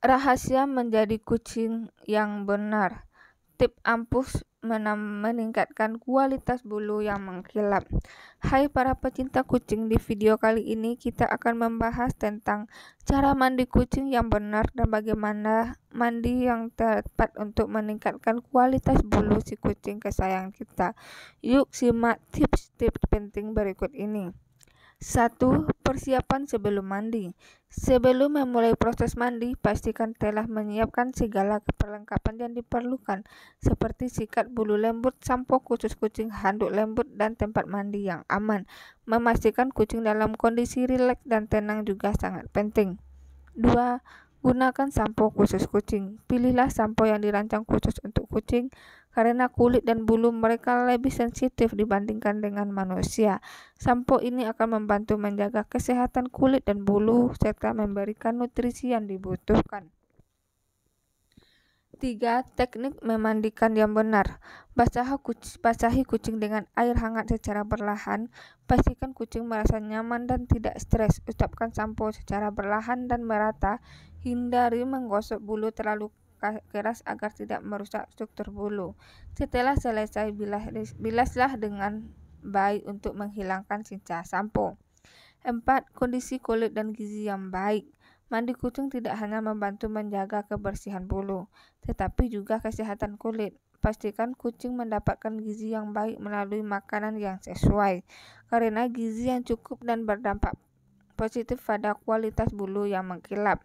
Rahasia menjadi kucing yang benar. Tip ampuh meningkatkan kualitas bulu yang mengkilap. Hai para pecinta kucing, di video kali ini kita akan membahas tentang cara mandi kucing yang benar dan bagaimana mandi yang tepat untuk meningkatkan kualitas bulu si kucing kesayangan kita. Yuk simak tips-tips penting berikut ini. 1. Persiapan sebelum mandi. Sebelum memulai proses mandi, pastikan telah menyiapkan segala perlengkapan yang diperlukan, seperti sikat bulu lembut, sampo khusus kucing, handuk lembut, dan tempat mandi yang aman. Memastikan kucing dalam kondisi rileks dan tenang juga sangat penting. 2. Gunakan sampo khusus kucing. Pilihlah sampo yang dirancang khusus untuk kucing, karena kulit dan bulu mereka lebih sensitif dibandingkan dengan manusia. Sampo ini akan membantu menjaga kesehatan kulit dan bulu serta memberikan nutrisi yang dibutuhkan. 3. Teknik memandikan yang benar. Basahi kucing, basahi kucing dengan air hangat secara perlahan. Pastikan kucing merasa nyaman dan tidak stres. Ucapkan sampo secara perlahan dan merata. Hindari menggosok bulu terlalu keras agar tidak merusak struktur bulu. Setelah selesai, bilas, bilaslah dengan baik untuk menghilangkan sisa sampo. 4. Kondisi kulit dan gizi yang baik. Mandi kucing tidak hanya membantu menjaga kebersihan bulu, tetapi juga kesehatan kulit. Pastikan kucing mendapatkan gizi yang baik melalui makanan yang sesuai, karena gizi yang cukup dan berdampak positif pada kualitas bulu yang mengkilap.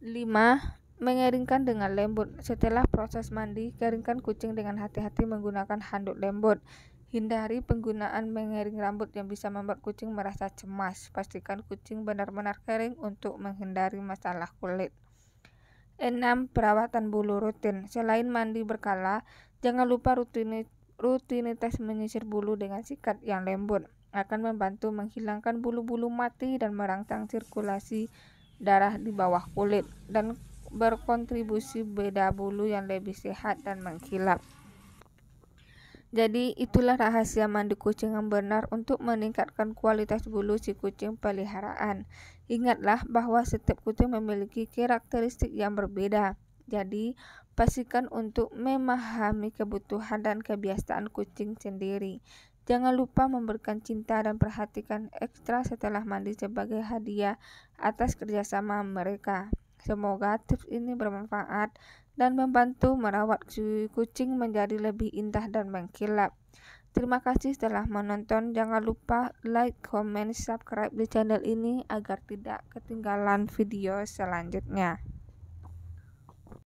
5. Mengeringkan dengan lembut. Setelah proses mandi, keringkan kucing dengan hati-hati menggunakan handuk lembut. Hindari penggunaan mengering rambut yang bisa membuat kucing merasa cemas. Pastikan kucing benar-benar kering untuk menghindari masalah kulit. 6. Perawatan bulu rutin. Selain mandi berkala, jangan lupa rutinitas menyisir bulu dengan sikat yang lembut. Akan membantu menghilangkan bulu-bulu mati dan merangsang sirkulasi darah di bawah kulit dan berkontribusi beda bulu yang lebih sehat dan mengkilap. Jadi itulah rahasia mandi kucing yang benar untuk meningkatkan kualitas bulu si kucing peliharaan. Ingatlah bahwa setiap kucing memiliki karakteristik yang berbeda. Jadi pastikan untuk memahami kebutuhan dan kebiasaan kucing sendiri. Jangan lupa memberikan cinta dan perhatikan ekstra setelah mandi sebagai hadiah atas kerjasama mereka. Semoga tips ini bermanfaat dan membantu merawat kucing menjadi lebih indah dan mengkilap. Terima kasih telah menonton. Jangan lupa like, comment, subscribe di channel ini agar tidak ketinggalan video selanjutnya.